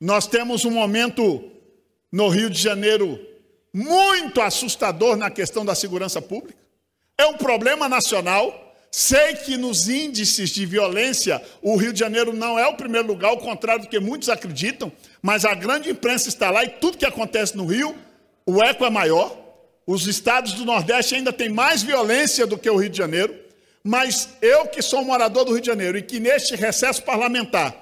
Nós temos um momento no Rio de Janeiro muito assustador na questão da segurança pública. É um problema nacional. Sei que nos índices de violência o Rio de Janeiro não é o primeiro lugar, ao contrário do que muitos acreditam, mas a grande imprensa está lá e tudo que acontece no Rio, o eco é maior. Os estados do Nordeste ainda têm mais violência do que o Rio de Janeiro. Mas eu que sou morador do Rio de Janeiro e que neste recesso parlamentar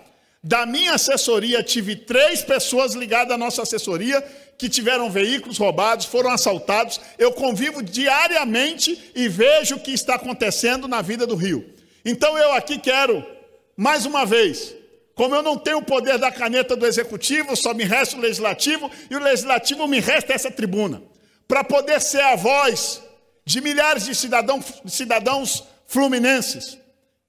da minha assessoria, tive três pessoas ligadas à nossa assessoria que tiveram veículos roubados, foram assaltados. Eu convivo diariamente e vejo o que está acontecendo na vida do Rio. Então eu aqui quero, mais uma vez, como eu não tenho o poder da caneta do executivo, só me resta o legislativo e o legislativo me resta essa tribuna, para poder ser a voz de milhares de cidadãos, cidadãos fluminenses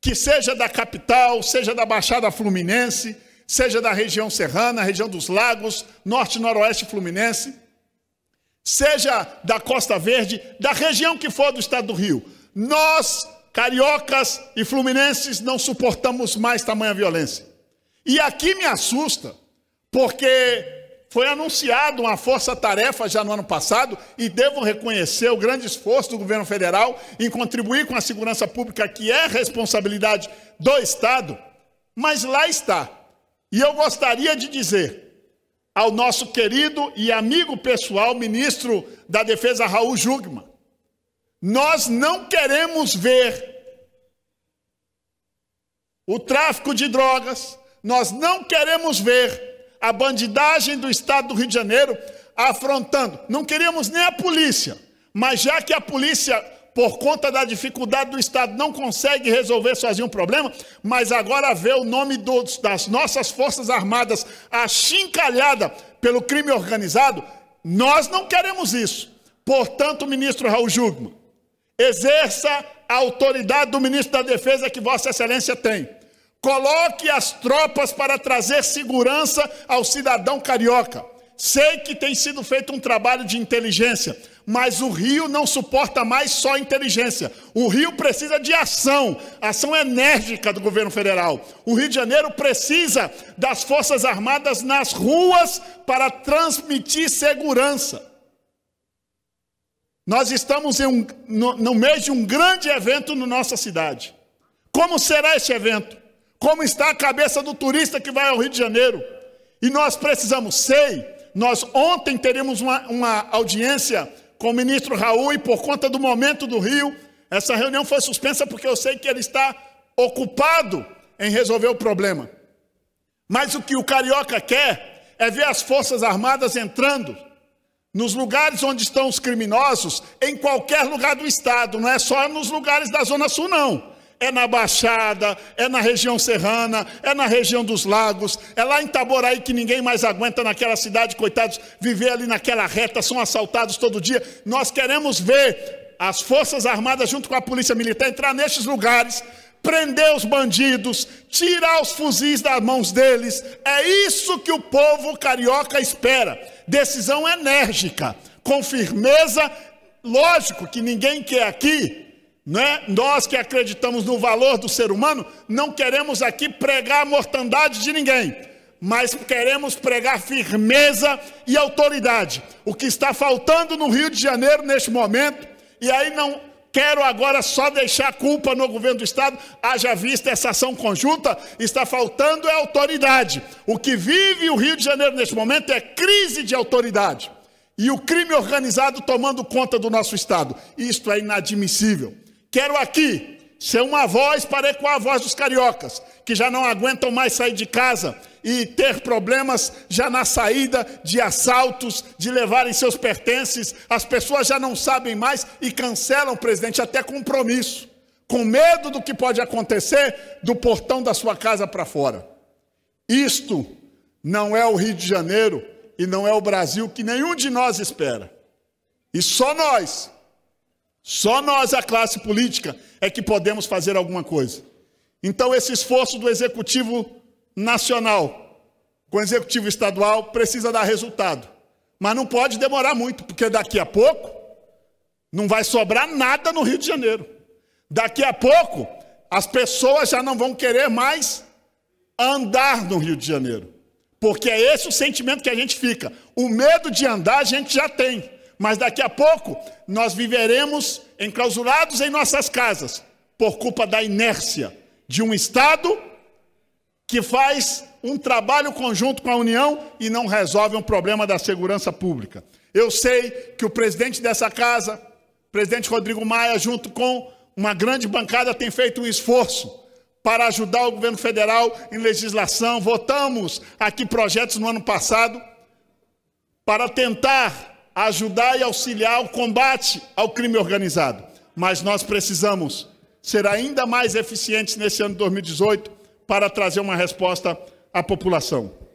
que seja da capital, seja da Baixada Fluminense, seja da região serrana, região dos lagos, norte e noroeste fluminense, seja da Costa Verde, da região que for do estado do Rio. Nós, cariocas e fluminenses, não suportamos mais tamanha violência. E aqui me assusta, porque foi anunciado uma força-tarefa já no ano passado e devo reconhecer o grande esforço do governo federal em contribuir com a segurança pública, que é responsabilidade do Estado, mas lá está. E eu gostaria de dizer ao nosso querido e amigo pessoal, ministro da Defesa Raul Jugma, nós não queremos ver o tráfico de drogas, nós não queremos ver a bandidagem do estado do Rio de Janeiro afrontando. Não queríamos nem a polícia, mas já que a polícia, por conta da dificuldade do estado, não consegue resolver sozinho o problema, mas agora vê o nome do, das nossas Forças Armadas achincalhada pelo crime organizado, nós não queremos isso. Portanto, ministro Raul Jugman, exerça a autoridade do ministro da Defesa que Vossa Excelência tem Coloque as tropas para trazer segurança ao cidadão carioca. Sei que tem sido feito um trabalho de inteligência, mas o Rio não suporta mais só inteligência. O Rio precisa de ação, ação enérgica do governo federal. O Rio de Janeiro precisa das Forças Armadas nas ruas para transmitir segurança. Nós estamos um, no, no mês de um grande evento na nossa cidade. Como será esse evento? como está a cabeça do turista que vai ao Rio de Janeiro. E nós precisamos, sei, nós ontem teremos uma, uma audiência com o ministro Raul e por conta do momento do Rio, essa reunião foi suspensa porque eu sei que ele está ocupado em resolver o problema. Mas o que o carioca quer é ver as Forças Armadas entrando nos lugares onde estão os criminosos, em qualquer lugar do estado, não é só nos lugares da Zona Sul, não é na Baixada, é na região serrana, é na região dos lagos, é lá em Taboraí que ninguém mais aguenta naquela cidade, coitados, viver ali naquela reta, são assaltados todo dia. Nós queremos ver as Forças Armadas, junto com a Polícia Militar, entrar nestes lugares, prender os bandidos, tirar os fuzis das mãos deles. É isso que o povo carioca espera. Decisão enérgica, com firmeza. Lógico que ninguém quer aqui né? Nós que acreditamos no valor do ser humano, não queremos aqui pregar a mortandade de ninguém, mas queremos pregar firmeza e autoridade. O que está faltando no Rio de Janeiro neste momento, e aí não quero agora só deixar a culpa no governo do Estado, haja vista essa ação conjunta, está faltando é autoridade. O que vive o Rio de Janeiro neste momento é crise de autoridade. E o crime organizado tomando conta do nosso Estado. Isto é inadmissível. Quero aqui ser uma voz para ecoar a voz dos cariocas, que já não aguentam mais sair de casa e ter problemas já na saída de assaltos, de levarem seus pertences. As pessoas já não sabem mais e cancelam, presidente, até compromisso, com medo do que pode acontecer do portão da sua casa para fora. Isto não é o Rio de Janeiro e não é o Brasil que nenhum de nós espera. E só nós só nós, a classe política, é que podemos fazer alguma coisa. Então, esse esforço do executivo nacional com o executivo estadual precisa dar resultado. Mas não pode demorar muito, porque daqui a pouco não vai sobrar nada no Rio de Janeiro. Daqui a pouco, as pessoas já não vão querer mais andar no Rio de Janeiro. Porque é esse o sentimento que a gente fica. O medo de andar a gente já tem mas daqui a pouco nós viveremos enclausurados em nossas casas, por culpa da inércia de um Estado que faz um trabalho conjunto com a União e não resolve um problema da segurança pública. Eu sei que o presidente dessa casa, presidente Rodrigo Maia, junto com uma grande bancada, tem feito um esforço para ajudar o governo federal em legislação. Votamos aqui projetos no ano passado para tentar ajudar e auxiliar o combate ao crime organizado. Mas nós precisamos ser ainda mais eficientes nesse ano de 2018 para trazer uma resposta à população.